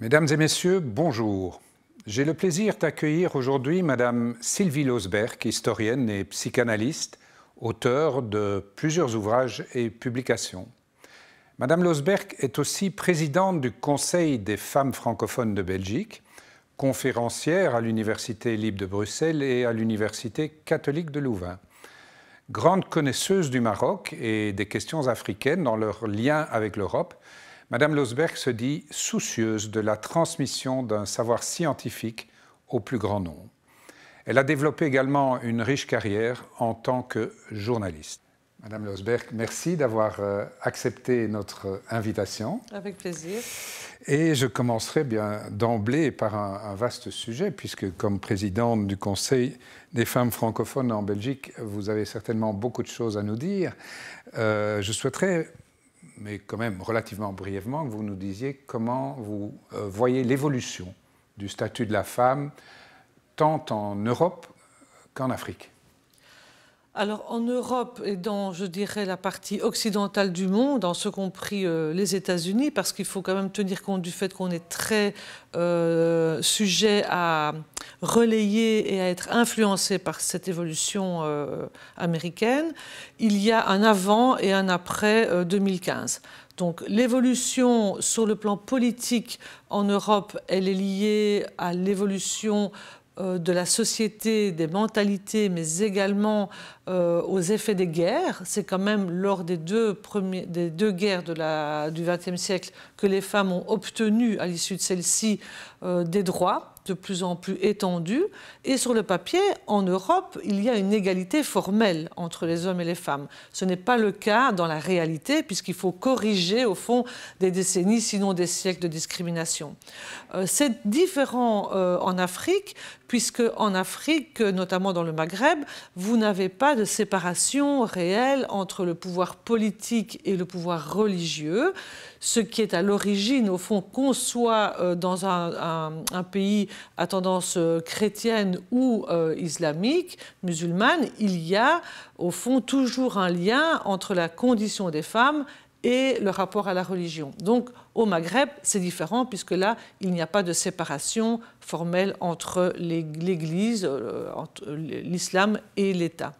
Mesdames et messieurs, bonjour. J'ai le plaisir d'accueillir aujourd'hui Madame Sylvie Losberg, historienne et psychanalyste, auteure de plusieurs ouvrages et publications. Madame Losberg est aussi présidente du Conseil des femmes francophones de Belgique, conférencière à l'Université libre de Bruxelles et à l'Université catholique de Louvain. Grande connaisseuse du Maroc et des questions africaines dans leur lien avec l'Europe, Madame Losberg se dit soucieuse de la transmission d'un savoir scientifique au plus grand nombre. Elle a développé également une riche carrière en tant que journaliste. Madame Losberg, merci d'avoir euh, accepté notre invitation. Avec plaisir. Et je commencerai bien d'emblée par un, vaste sujet, puisque comme présidente du Conseil des femmes francophones en Belgique, vous avez certainement beaucoup de choses à nous dire. Euh, je souhaiterais mais quand même relativement brièvement, que vous nous disiez comment vous euh, voyez l'évolution du statut de la femme, tant en Europe qu'en Afrique alors en Europe et dans, je dirais, la partie occidentale du monde, en ce compris euh, les États-Unis, parce qu'il faut quand même tenir compte du fait qu'on est très euh, sujet à relayer et à être influencé par cette évolution euh, américaine, il y a un avant et un après 2015. Donc l'évolution sur le plan politique en Europe, elle est liée à l'évolution euh, de la société, des mentalités, mais également euh, aux effets des guerres. C'est quand même lors des deux, des deux guerres du XXe siècle que les femmes ont obtenu, à l'issue de celles-ci, euh, des droits de plus en plus étendus. Et sur le papier, en Europe, il y a une égalité formelle entre les hommes et les femmes. Ce n'est pas le cas dans la réalité, puisqu'il faut corriger, au fond, des décennies, sinon des siècles de discrimination. Euh, c'est différent euh, en Afrique, puisque en Afrique, notamment dans le Maghreb, vous n'avez pas de séparation réelle entre le pouvoir politique et le pouvoir religieux ce qui est à l'origine, au fond, qu'on soit euh, dans un, pays à tendance euh, chrétienne ou euh, islamique, musulmane, il y a au fond toujours un lien entre la condition des femmes et le rapport à la religion. Donc au Maghreb, c'est différent puisque là, il n'y a pas de séparation formelle entre l'Église, l'islam et l'État.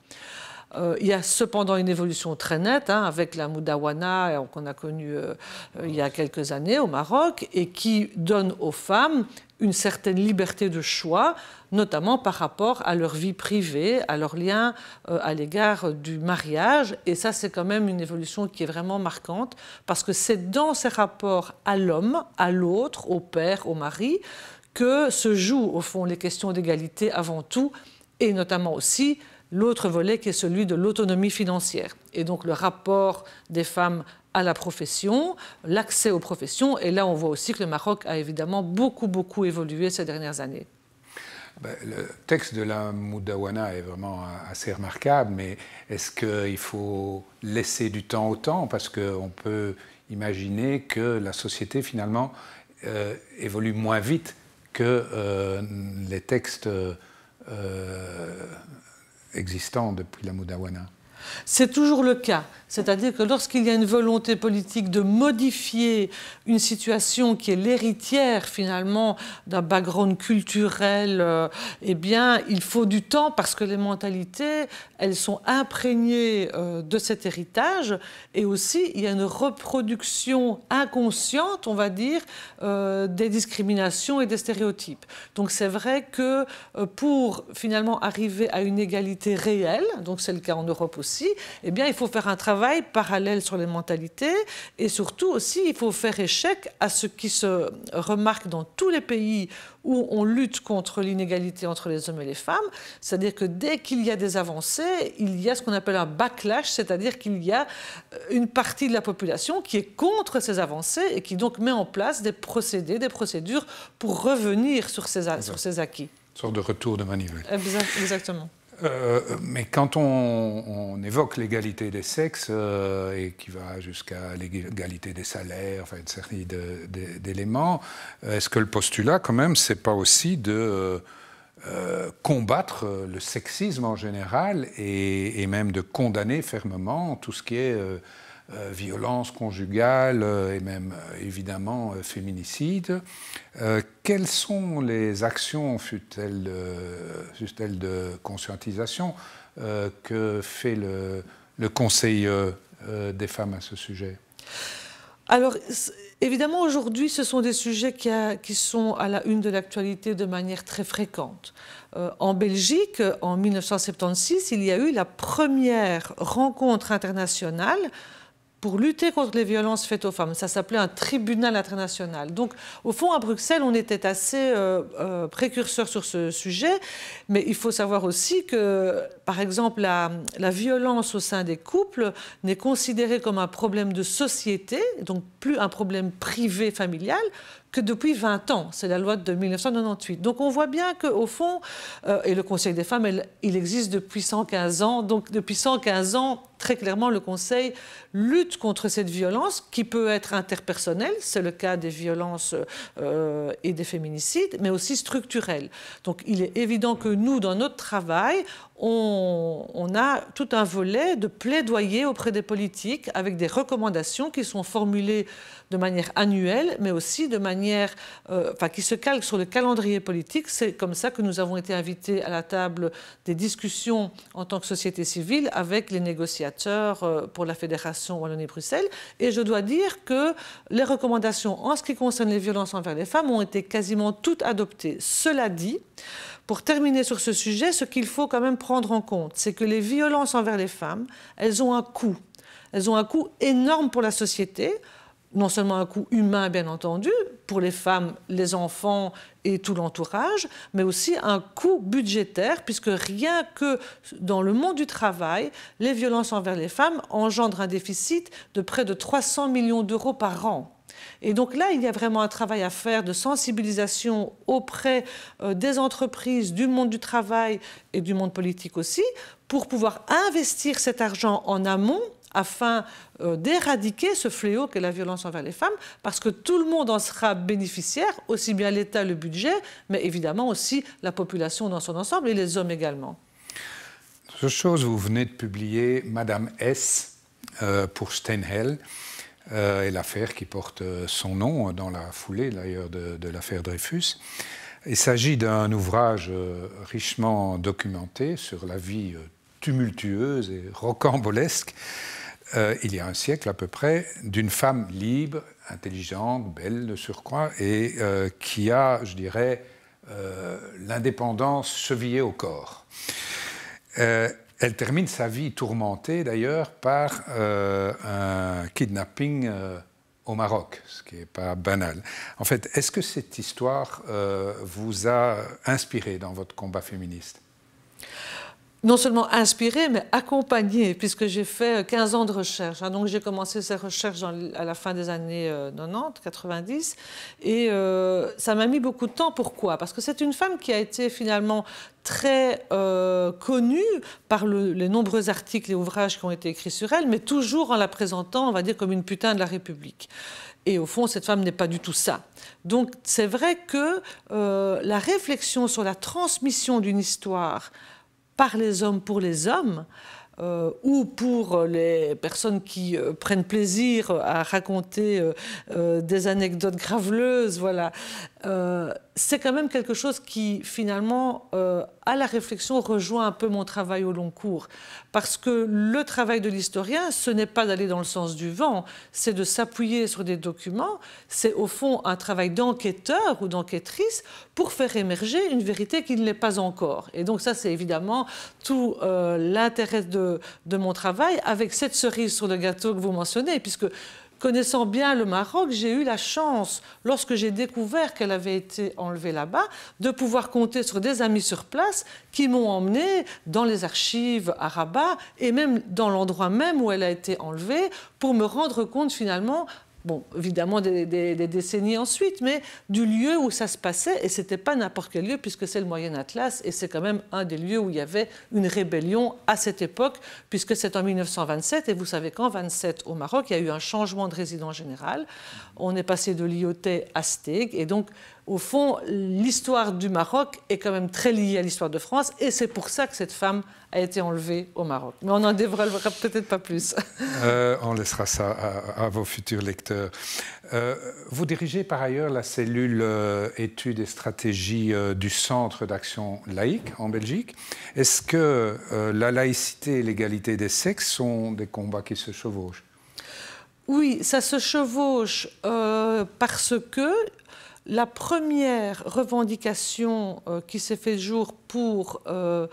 Euh, il y a cependant une évolution très nette hein, avec la Moudawana euh, qu'on a connue euh, il y a quelques années au Maroc et qui donne aux femmes une certaine liberté de choix, notamment par rapport à leur vie privée, à leur lien à l'égard du mariage. Et ça, c'est quand même une évolution qui est vraiment marquante, parce que c'est dans ces rapports à l'homme, à l'autre, au père, au mari, que se jouent au fond les questions d'égalité avant tout, et notamment aussi l'autre volet qui est celui de l'autonomie financière et donc le rapport des femmes à la profession, l'accès aux professions. Et là, on voit aussi que le Maroc a évidemment beaucoup, beaucoup évolué ces dernières années. Ben, le texte de la Moudawana est vraiment assez remarquable, mais est-ce qu'il faut laisser du temps au temps Parce qu'on peut imaginer que la société, finalement, euh, évolue moins vite que euh, les textes euh, existant depuis la Mudawana. C'est toujours le cas. C'est-à-dire que lorsqu'il y a une volonté politique de modifier une situation qui est l'héritière finalement d'un background culturel, euh, eh bien, il faut du temps parce que les mentalités, elles sont imprégnées euh, de cet héritage et aussi il y a une reproduction inconsciente, on va dire, euh, des discriminations et des stéréotypes. Donc c'est vrai que pour finalement arriver à une égalité réelle, donc c'est le cas en Europe aussi, eh bien, il faut faire un travail parallèle sur les mentalités et surtout aussi, il faut faire échec à ce qui se remarque dans tous les pays où on lutte contre l'inégalité entre les hommes et les femmes. C'est-à-dire que dès qu'il y a des avancées, il y a ce qu'on appelle un backlash, c'est-à-dire qu'il y a euh, une partie de la population qui est contre ces avancées et qui donc met en place des procédés, des procédures pour revenir sur ces, sur ces acquis. Une sorte de retour de manivelle. Exactement. Euh, mais quand on, évoque l'égalité des sexes, euh, et qui va jusqu'à l'égalité des salaires, enfin une série d'éléments, euh, est-ce que le postulat, quand même, c'est pas aussi de combattre le sexisme en général et, et, même de condamner fermement tout ce qui est euh, violence conjugale euh, et même euh, évidemment féminicide. quelles sont les actions, fut-elle de conscientisation, que fait le, Conseil des femmes à ce sujet alors, évidemment, aujourd'hui, ce sont des sujets qui, sont à la une de l'actualité de manière très fréquente. en Belgique, en 1976, il y a eu la première rencontre internationale pour lutter contre les violences faites aux femmes. Ça s'appelait un tribunal international. Donc, au fond, à Bruxelles, on était assez euh, euh précurseur sur ce sujet. Mais il faut savoir aussi que, par exemple, la, violence au sein des couples n'est considérée comme un problème de société, donc plus un problème privé familial, que depuis 20 ans. C'est la loi de 1998. Donc on voit bien que, au fond, euh, et le Conseil des femmes, il existe depuis 115 ans, donc depuis 115 ans, très clairement, le Conseil lutte contre cette violence qui peut être interpersonnelle, c'est le cas des violences euh, et des féminicides, mais aussi structurelle. Donc il est évident que nous, dans notre travail, on, a tout un volet de plaidoyer auprès des politiques avec des recommandations qui sont formulées de manière annuelle, mais aussi de manière, euh, enfin, qui se calquent sur le calendrier politique. C'est comme ça que nous avons été invités à la table des discussions en tant que société civile avec les négociations. Euh, pour la Fédération Wallonie-Bruxelles. Et je dois dire que les recommandations en ce qui concerne les violences envers les femmes ont été quasiment toutes adoptées. Cela dit, pour terminer sur ce sujet, ce qu'il faut quand même prendre en compte, c'est que les violences envers les femmes, elles ont un coût. Elles ont un coût énorme pour la société, non seulement un coût humain, bien entendu, pour les femmes, les enfants et tout l'entourage, mais aussi un coût budgétaire, puisque rien que dans le monde du travail, les violences envers les femmes engendrent un déficit de près de 300 millions d'euros par an. Et donc là, il y a vraiment un travail à faire de sensibilisation auprès euh, des entreprises, du monde du travail et du monde politique aussi, pour pouvoir investir cet argent en amont afin euh, d'éradiquer ce fléau qu'est la violence envers les femmes, parce que tout le monde en sera bénéficiaire, aussi bien l'État, le budget, mais évidemment aussi la population dans son ensemble et les hommes également. Ce chose, vous venez de publier Madame S euh, pour Stenhell, euh, et l'affaire qui porte son nom, dans la foulée d'ailleurs de, l'affaire Dreyfus. Il s'agit d'un ouvrage richement documenté sur la vie tumultueuse et rocambolesque euh, il y a un siècle à peu près, d'une femme libre, intelligente, belle de surcroît, et euh, qui a, je dirais, euh, l'indépendance chevillée au corps. elle termine sa vie tourmentée d'ailleurs par un kidnapping au Maroc, ce qui n'est pas banal. En fait, est-ce que cette histoire vous a inspiré dans votre combat féministe non seulement inspirée, mais accompagnée, puisque j'ai fait 15 ans de recherche. Hein. donc j'ai commencé ces recherches à la fin des années 90, euh, 90, et euh, ça m'a mis beaucoup de temps. Pourquoi Parce que c'est une femme qui a été finalement très euh, connue par les nombreux articles et ouvrages qui ont été écrits sur elle, mais toujours en la présentant, on va dire, comme une putain de la République. Et au fond, cette femme n'est pas du tout ça. Donc c'est vrai que la réflexion sur la transmission d'une histoire, par les hommes pour les hommes, euh, ou pour les personnes qui euh, prennent plaisir à raconter euh, des anecdotes graveleuses, voilà, euh, c'est quand même quelque chose qui, finalement, euh, à la réflexion, rejoint un peu mon travail au long cours. Parce que le travail de l'historien, ce n'est pas d'aller dans le sens du vent, c'est de s'appuyer sur des documents, c'est au fond un travail d'enquêteur ou d'enquêtrice pour faire émerger une vérité qui ne l'est pas encore. Et donc ça, c'est évidemment tout euh, l'intérêt de, de mon travail, avec cette cerise sur le gâteau que vous mentionnez, puisque connaissant bien le Maroc, j'ai eu la chance, lorsque j'ai découvert qu'elle avait été enlevée là-bas, de pouvoir compter sur des amis sur place qui m'ont emmené dans les archives à Rabat et même dans l'endroit même où elle a été enlevée pour me rendre compte finalement bon, évidemment des, décennies ensuite, mais du lieu où ça se passait, et c'était pas n'importe quel lieu, puisque c'est le Moyen Atlas, et c'est quand même un des lieux où il y avait une rébellion à cette époque, puisque c'est en 1927, et vous savez qu'en 27 au Maroc, il y a eu un changement de résident général, on est passé de Lyoté à Steg, et donc au fond, l'histoire du Maroc est quand même très liée à l'histoire de France, et c'est pour ça que cette femme a été enlevée au Maroc. Mais on n'en dévoilera peut-être pas plus. Euh, on laissera ça à, vos futurs lecteurs. Euh, vous dirigez par ailleurs la cellule euh, études et stratégies du Centre d'action laïque en Belgique. Est-ce que la laïcité et l'égalité des sexes sont des combats qui se chevauchent oui, ça se chevauche parce que la première revendication euh, qui s'est fait jour pour euh,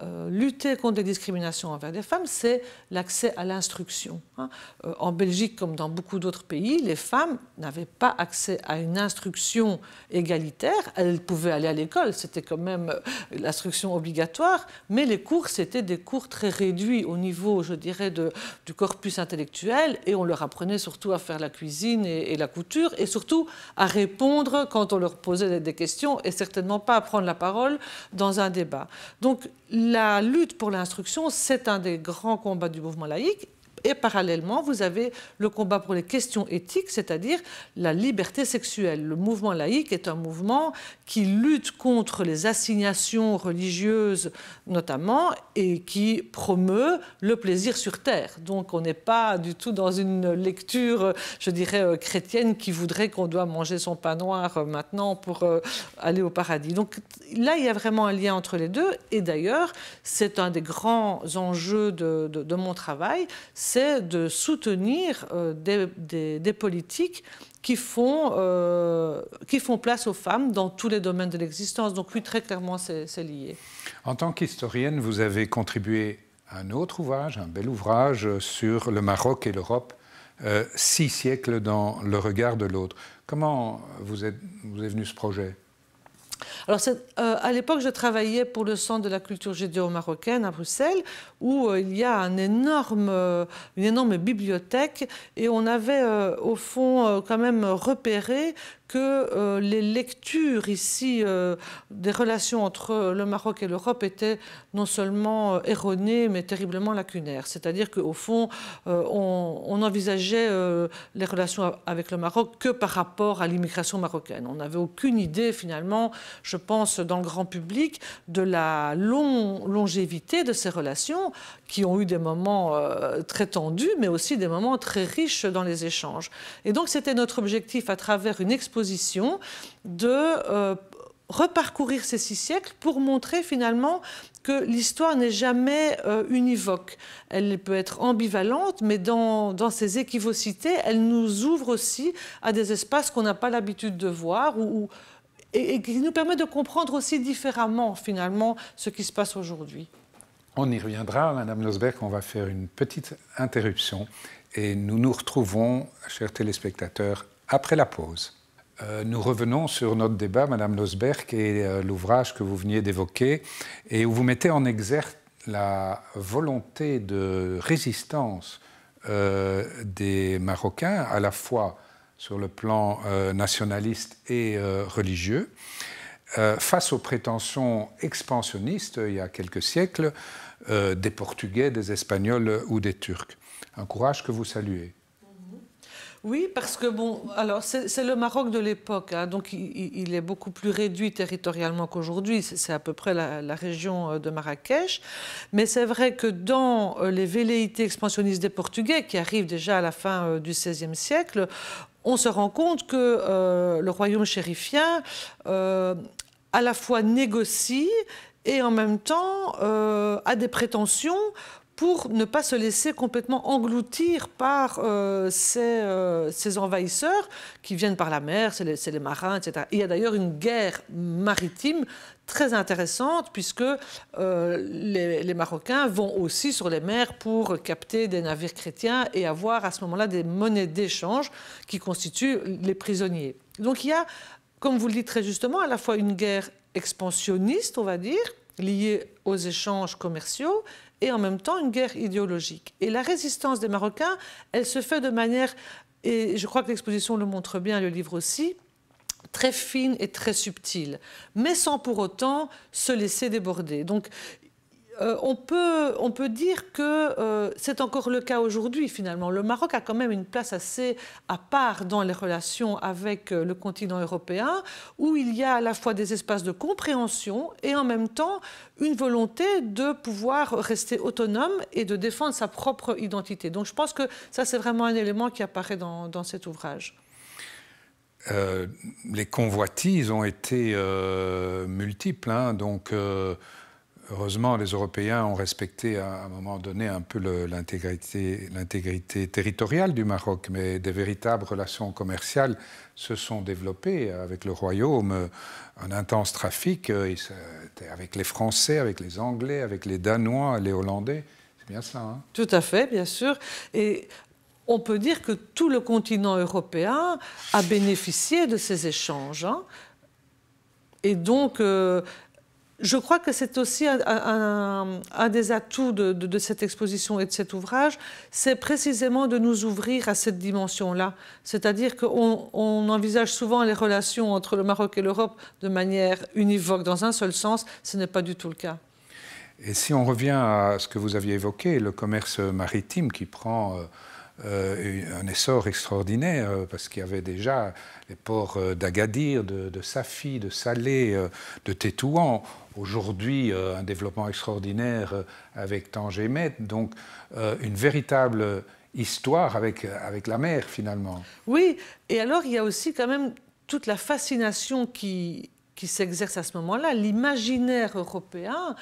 euh, lutter contre les discriminations envers les femmes, c'est l'accès à l'instruction. Hein. Euh, en Belgique, comme dans beaucoup d'autres pays, les femmes n'avaient pas accès à une instruction égalitaire. Elles pouvaient aller à l'école, c'était quand même euh, l'instruction obligatoire, mais les cours, c'était des cours très réduits au niveau, je dirais, de, du corpus intellectuel, et on leur apprenait surtout à faire la cuisine et, et la couture, et surtout à répondre quand on leur posait des questions, et certainement pas à prendre la parole dans un débat. Donc la lutte pour l'instruction, c'est un des grands combats du mouvement laïque et parallèlement, vous avez le combat pour les questions éthiques, c'est-à-dire la liberté sexuelle. Le mouvement laïque est un mouvement qui lutte contre les assignations religieuses notamment et qui promeut le plaisir sur Terre. Donc on n'est pas du tout dans une lecture, je dirais, euh, chrétienne qui voudrait qu'on doit manger son pain noir euh, maintenant pour euh, aller au paradis. Donc là, il y a vraiment un lien entre les deux. Et d'ailleurs, c'est un des grands enjeux de, de mon travail, c'est de soutenir euh, des, politiques euh, qui font, place aux femmes dans tous les domaines de l'existence. Donc oui, très clairement, c'est lié. En tant qu'historienne, vous avez contribué à un autre ouvrage, un bel ouvrage sur le Maroc et l'Europe, euh, six siècles dans le regard de l'autre. Comment vous, êtes, vous est venu ce projet alors, euh, à l'époque, je travaillais pour le Centre de la culture judéo-marocaine à Bruxelles, où euh, il y a euh, une énorme bibliothèque, et on avait au fond quand même repéré que euh, les lectures ici euh, des relations entre le Maroc et l'Europe étaient non seulement euh, erronées, mais terriblement lacunaires. C'est-à-dire qu'au fond, on, n'envisageait envisageait les relations avec le Maroc que par rapport à l'immigration marocaine. On n'avait aucune idée, finalement, je pense, dans le grand public, de la longévité de ces relations, qui ont eu des moments très tendus, mais aussi des moments très riches dans les échanges. Et donc, c'était notre objectif à travers une exposition de euh, reparcourir ces six siècles pour montrer finalement que l'histoire n'est jamais euh, univoque. Elle peut être ambivalente, mais dans, dans, ses équivocités, elle nous ouvre aussi à des espaces qu'on n'a pas l'habitude de voir et, qui nous permet de comprendre aussi différemment finalement ce qui se passe aujourd'hui. On y reviendra, Madame Nosberg. on va faire une petite interruption et nous nous retrouvons, chers téléspectateurs, après la pause. Euh, nous revenons sur notre débat, Madame Losberg, et euh, l'ouvrage que vous veniez d'évoquer, et où vous mettez en exergue la volonté de résistance euh, des Marocains, à la fois sur le plan nationaliste et religieux, face aux prétentions expansionnistes, il y a quelques siècles, des Portugais, des Espagnols ou des Turcs. Un courage que vous saluez. Oui, parce que bon, alors c'est le Maroc de l'époque, hein, donc il, est beaucoup plus réduit territorialement qu'aujourd'hui. C'est à peu près la, région euh, de Marrakech, mais c'est vrai que dans euh, les velléités expansionnistes des Portugais, qui arrivent déjà à la fin euh, du XVIe siècle, on se rend compte que le royaume chérifien à la fois négocie et en même temps a des prétentions pour ne pas se laisser complètement engloutir par euh, euh, ces, envahisseurs qui viennent par la mer, c'est les, marins, etc. il y a d'ailleurs une guerre maritime très intéressante puisque euh, les, Marocains vont aussi sur les mers pour capter des navires chrétiens et avoir à ce moment-là des monnaies d'échange qui constituent les prisonniers. Donc il y a, comme vous le dites très justement, à la fois une guerre expansionniste, on va dire, liée aux échanges commerciaux, et en même temps une guerre idéologique. Et la résistance des Marocains, elle se fait de manière, et je crois que l'exposition le montre bien, le livre aussi, très fine et très subtile, mais sans pour autant se laisser déborder. Donc euh, on, peut, on peut dire que euh, c'est encore le cas aujourd'hui finalement. Le Maroc a quand même une place assez à part dans les relations avec euh, le continent européen, où il y a à la fois des espaces de compréhension et en même temps une volonté de pouvoir rester autonome et de défendre sa propre identité. Donc je pense que ça c'est vraiment un élément qui apparaît dans, cet ouvrage. les convoitises ont été multiples, hein. donc heureusement, les Européens ont respecté à un moment donné un peu l'intégrité territoriale du Maroc, mais des véritables relations commerciales se sont développées avec le Royaume, un intense trafic euh, avec les Français, avec les Anglais, avec les Danois, les Hollandais. C'est bien ça. Hein tout à fait, bien sûr. Et on peut dire que tout le continent européen a bénéficié de ces échanges. Hein. et donc, euh, je crois que c'est aussi un, des atouts de, cette exposition et de cet ouvrage, c'est précisément de nous ouvrir à cette dimension-là. C'est-à-dire qu'on on envisage souvent les relations entre le Maroc et l'Europe de manière univoque, dans un seul sens, ce n'est pas du tout le cas. Et si on revient à ce que vous aviez évoqué, le commerce maritime qui prend... Euh, euh, un essor extraordinaire, euh, parce qu'il y avait déjà les ports d'Agadir, de, de, Safi, de Salé, de Tétouan aujourd'hui euh, un développement extraordinaire euh, avec Tangemet, donc euh, une véritable histoire avec, avec la mer finalement. Oui, et alors il y a aussi quand même toute la fascination qui, qui s'exerce à ce moment-là. L'imaginaire européen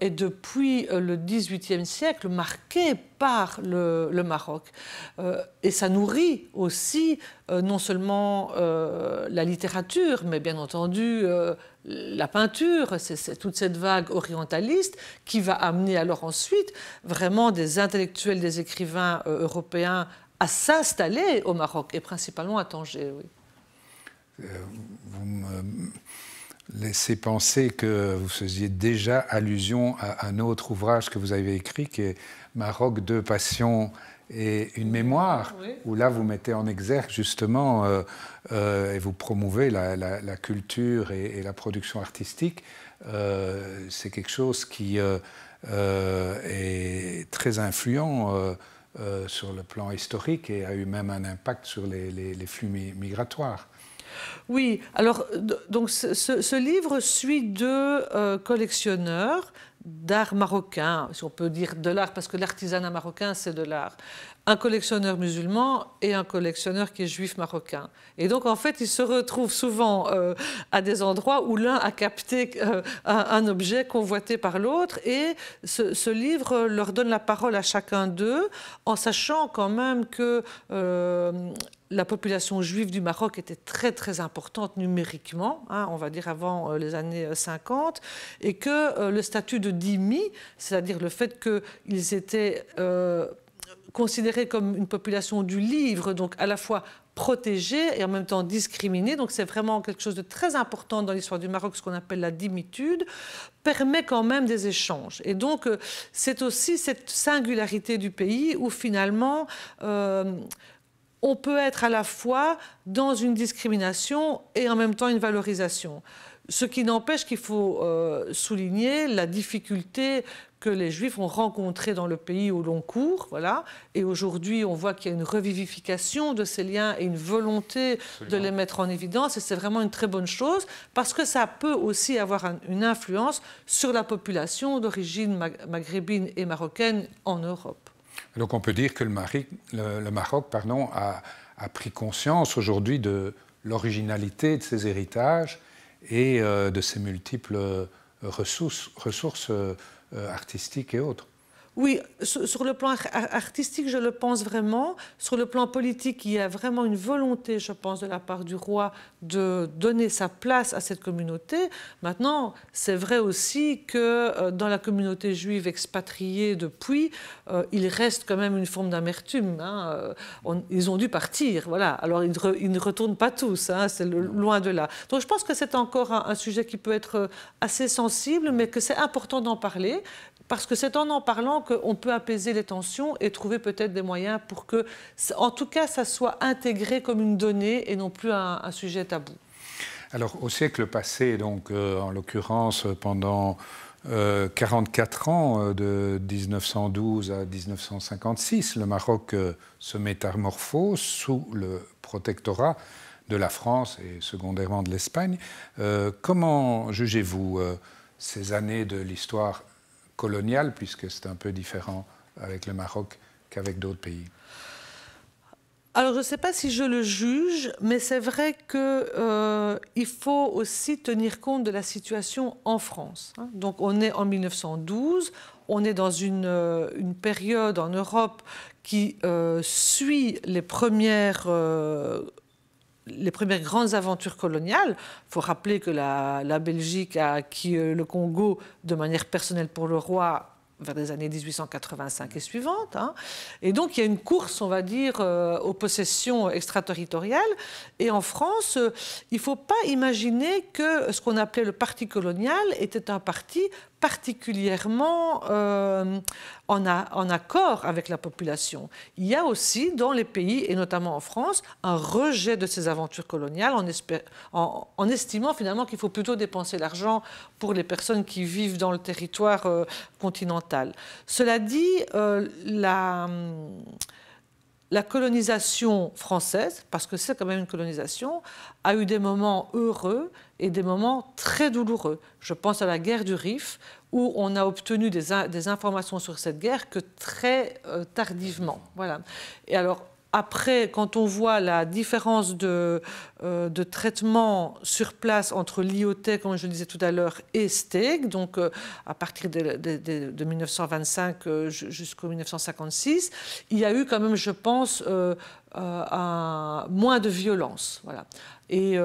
est depuis le XVIIIe siècle marqué par le, Maroc. et ça nourrit aussi non seulement la littérature, mais bien entendu la peinture, c'est toute cette vague orientaliste qui va amener alors ensuite vraiment des intellectuels, des écrivains euh, européens à s'installer au Maroc et principalement à Tanger. Euh, vous me laissez penser que vous faisiez déjà allusion à un autre ouvrage que vous avez écrit qui est Maroc, de passion et une mémoire où là vous mettez en exergue justement euh, euh, et vous promouvez la, culture et, la production artistique. Euh, c'est quelque chose qui est très influent sur le plan historique et a eu même un impact sur les, flux migratoires. Oui, alors donc ce, ce livre suit deux collectionneurs, d'art marocain, si on peut dire de l'art, parce que l'artisanat marocain, c'est de l'art, un collectionneur musulman et un collectionneur qui est juif marocain. Et donc, en fait, ils se retrouvent souvent euh, à des endroits où l'un a capté euh, un, objet convoité par l'autre, et ce, livre leur donne la parole à chacun d'eux, en sachant quand même que euh, la population juive du Maroc était très très importante numériquement, hein, on va dire avant euh, les années 50, euh, et que euh, le statut de dhimmi, c'est-à-dire le fait qu'ils étaient considérés comme une population du livre, donc à la fois protégée et en même temps discriminés, donc c'est vraiment quelque chose de très important dans l'histoire du Maroc, ce qu'on appelle la dimitude, permet quand même des échanges. Et donc c'est aussi cette singularité du pays où finalement on peut être à la fois dans une discrimination et en même temps une valorisation. Ce qui n'empêche qu'il faut euh, souligner la difficulté que les Juifs ont rencontrée dans le pays au long cours. Et aujourd'hui, on voit qu'il y a une revivification de ces liens et une volonté de les mettre en évidence. Et c'est vraiment une très bonne chose parce que ça peut aussi avoir une influence sur la population d'origine maghrébine et marocaine en Europe. Donc on peut dire que le, Maroc, a, pris conscience aujourd'hui de l'originalité de ses héritages et euh, de ses multiples euh, ressources, euh, artistiques et autres. Oui, sur le plan artistique, je le pense vraiment. Sur le plan politique, il y a vraiment une volonté, je pense, de la part du roi de donner sa place à cette communauté. Maintenant, c'est vrai aussi que euh, dans la communauté juive expatriée depuis, euh, il reste quand même une forme d'amertume. Hein. Euh, ils ont dû partir, voilà. Alors, ils, ne retournent pas tous, hein, c'est loin de là. Donc, je pense que c'est encore un, sujet qui peut être assez sensible, mais que c'est important d'en parler parce que c'est en en parlant qu'on peut apaiser les tensions et trouver peut-être des moyens pour que, en tout cas, ça soit intégré comme une donnée et non plus un, sujet tabou. Alors, au siècle passé, donc, euh, en l'occurrence, pendant 44 euh, ans, euh, de 1912 à 1956, le Maroc se métamorphose sous le protectorat de la France et secondairement de l'Espagne. comment jugez-vous ces années de l'histoire Colonial, puisque c'est un peu différent avec le Maroc qu'avec d'autres pays alors, je ne sais pas si je le juge, mais c'est vrai qu'il euh, faut aussi tenir compte de la situation en France. Hein. Donc, on est en 1912, on est dans euh, une, période en Europe qui euh, suit les premières les premières grandes aventures coloniales. Il faut rappeler que la, Belgique a acquis euh, le Congo de manière personnelle pour le roi vers les années 1885 et suivantes. Hein. Et donc il y a une course, on va dire, euh, aux possessions extraterritoriales. Et en France, euh, il ne faut pas imaginer que ce qu'on appelait le parti colonial était un parti particulièrement euh, en, a, en, accord avec la population. Il y a aussi dans les pays, et notamment en France, un rejet de ces aventures coloniales en, estimant finalement qu'il faut plutôt dépenser l'argent pour les personnes qui vivent dans le territoire euh, continental. Cela dit, euh, la la colonisation française, parce que c'est quand même une colonisation, a eu des moments heureux et des moments très douloureux. Je pense à la guerre du Rif, où on a obtenu des, informations sur cette guerre que très euh, tardivement. Voilà. Et alors, après, quand on voit la différence de, euh, traitement sur place entre l'IoT, comme je le disais tout à l'heure, et STEG, donc euh, à partir de, 1925 euh, jusqu'en jusqu'au 1956, il y a eu quand même, je pense, un, moins de violence. Voilà. Et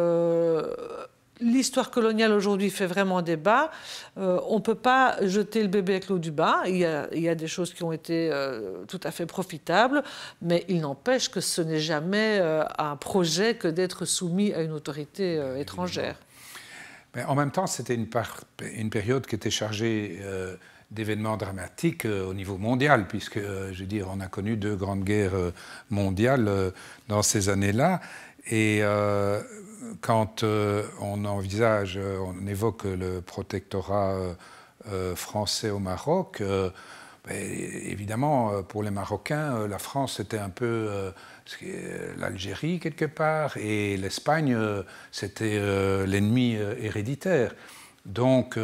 l'histoire coloniale aujourd'hui fait vraiment débat. Euh, on ne peut pas jeter le bébé avec l'eau du bain. Il y, a, des choses qui ont été euh, tout à fait profitables, mais il n'empêche que ce n'est jamais euh, un projet que d'être soumis à une autorité étrangère. en même temps, c'était une, une, période qui était chargée d'événements dramatiques au niveau mondial, puisque, je veux dire, on a connu deux grandes guerres mondiales dans ces années-là. Et quand euh, on envisage, euh, on évoque le protectorat euh, français au Maroc, ben, évidemment, pour les Marocains, la France c'était un peu l'Algérie quelque part, et l'Espagne c'était l'ennemi héréditaire. Donc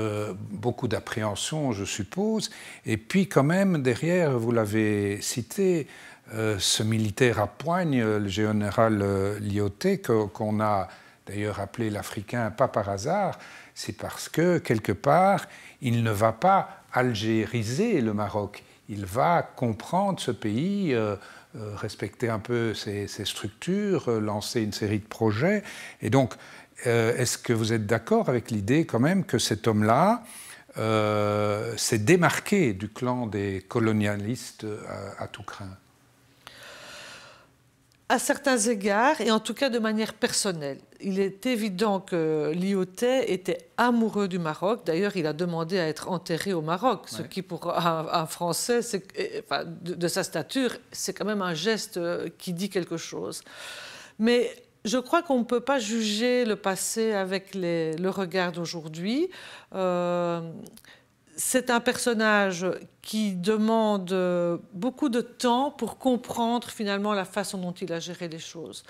beaucoup d'appréhension, je suppose. Et puis quand même, derrière, vous l'avez cité, ce militaire à poigne, le général Lyoté, qu'on a d'ailleurs appelé l'Africain pas par hasard, c'est parce que, quelque part, il ne va pas algériser le Maroc, il va comprendre ce pays, euh, euh, respecter un peu ses, structures, euh, lancer une série de projets. Et donc, est-ce que vous êtes d'accord avec l'idée quand même que cet homme-là s'est démarqué du clan des colonialistes à, à tout craint à certains égards, et en tout cas de manière personnelle. Il est évident que Lyoté était amoureux du Maroc. D'ailleurs, il a demandé à être enterré au Maroc, ce qui pour un, Français de, sa stature, c'est quand même un geste euh, qui dit quelque chose. Mais je crois qu'on ne peut pas juger le passé avec les, le regard d'aujourd'hui. Euh, c'est un personnage qui demande euh, beaucoup de temps pour comprendre finalement la façon dont il a géré les choses.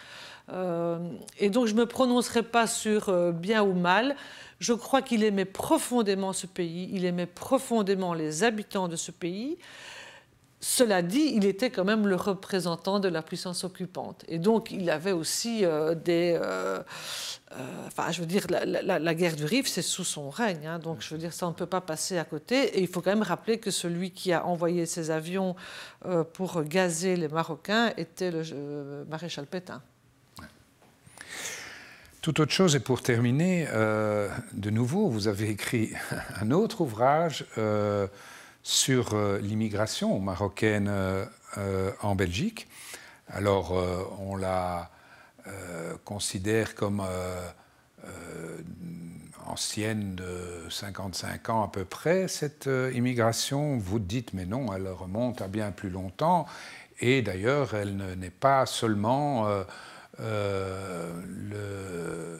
Euh, et donc je ne me prononcerai pas sur euh, bien ou mal. Je crois qu'il aimait profondément ce pays, il aimait profondément les habitants de ce pays. Cela dit, il était quand même le représentant de la puissance occupante. Et donc, il avait aussi euh, des. Euh, euh, enfin, je veux dire, la, guerre du Rif, c'est sous son règne. Hein. donc, je veux dire, ça, on ne peut pas passer à côté. Et il faut quand même rappeler que celui qui a envoyé ses avions pour gazer les Marocains était le maréchal Pétain. Tout autre chose, et pour terminer, de nouveau, vous avez écrit un autre ouvrage sur euh, l'immigration marocaine euh, euh, en Belgique. Alors, on la considère comme ancienne de 55 ans à peu près, cette immigration. Vous dites, mais non, elle remonte à bien plus longtemps. Et d'ailleurs, elle n'est pas seulement le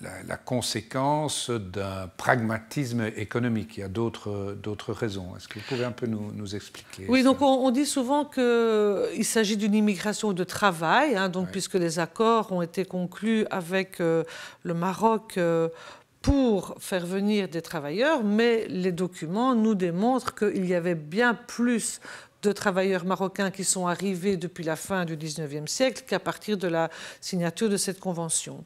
la, conséquence d'un pragmatisme économique. Il y a d'autres raisons. Est-ce que vous pouvez un peu nous, expliquer Oui, donc on, dit souvent qu'il euh, s'agit d'une immigration de travail, hein, donc, puisque les accords ont été conclus avec euh, le Maroc. Euh, pour faire venir des travailleurs, mais les documents nous démontrent qu'il y avait bien plus de travailleurs marocains qui sont arrivés depuis la fin du 19e siècle qu'à partir de la signature de cette convention.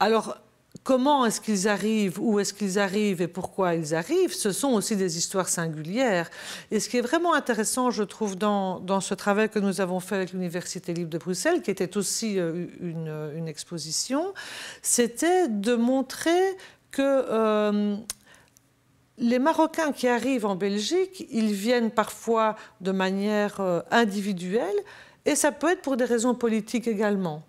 Alors, comment est-ce qu'ils arrivent, où est-ce qu'ils arrivent et pourquoi ils arrivent, ce sont aussi des histoires singulières. Et ce qui est vraiment intéressant, je trouve, dans, ce travail que nous avons fait avec l'Université libre de Bruxelles, qui était aussi euh, une, exposition, c'était de montrer que... Euh, les Marocains qui arrivent en Belgique, ils viennent parfois de manière euh, individuelle et ça peut être pour des raisons politiques également.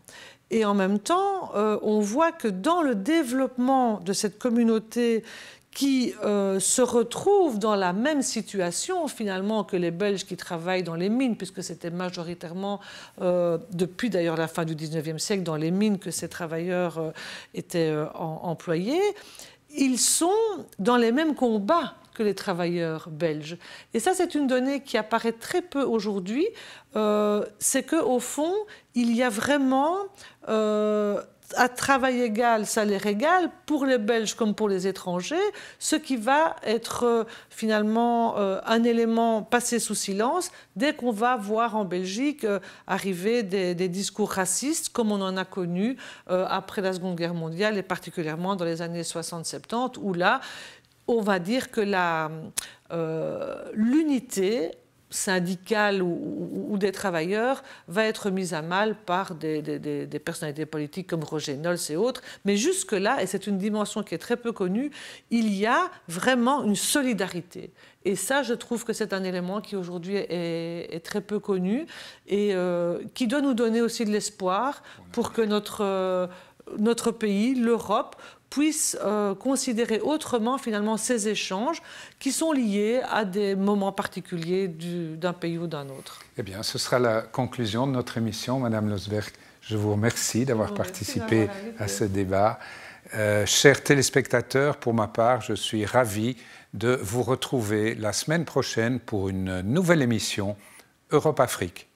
Et en même temps, euh, on voit que dans le développement de cette communauté qui euh, se retrouve dans la même situation finalement que les Belges qui travaillent dans les mines, puisque c'était majoritairement, euh, depuis d'ailleurs la fin du 19e siècle, dans les mines que ces travailleurs étaient employés, ils sont dans les mêmes combats que les travailleurs belges. Et ça, c'est une donnée qui apparaît très peu aujourd'hui, c'est qu'au fond, il y a vraiment euh, à travail égal, salaire égal, pour les Belges comme pour les étrangers, ce qui va être euh, finalement euh, un élément passé sous silence dès qu'on va voir en Belgique arriver des, des, discours racistes comme on en a connu après la Seconde Guerre mondiale et particulièrement dans les années 60-70 où là, on va dire que l'unité syndicale ou, des travailleurs va être mise à mal par des, personnalités politiques comme Roger Knolls et autres. Mais jusque-là, et c'est une dimension qui est très peu connue, il y a vraiment une solidarité. Et ça, je trouve que c'est un élément qui aujourd'hui est, très peu connu et euh, qui doit nous donner aussi de l'espoir pour que notre, euh, notre pays, l'Europe, puissent euh, considérer autrement finalement ces échanges qui sont liés à des moments particuliers d'un pays ou d'un autre. Eh bien, ce sera la conclusion de notre émission, Madame Losberg. Je vous remercie d'avoir oh, participé à ce débat. Euh, chers téléspectateurs, pour ma part, je suis ravi de vous retrouver la semaine prochaine pour une nouvelle émission Europe-Afrique.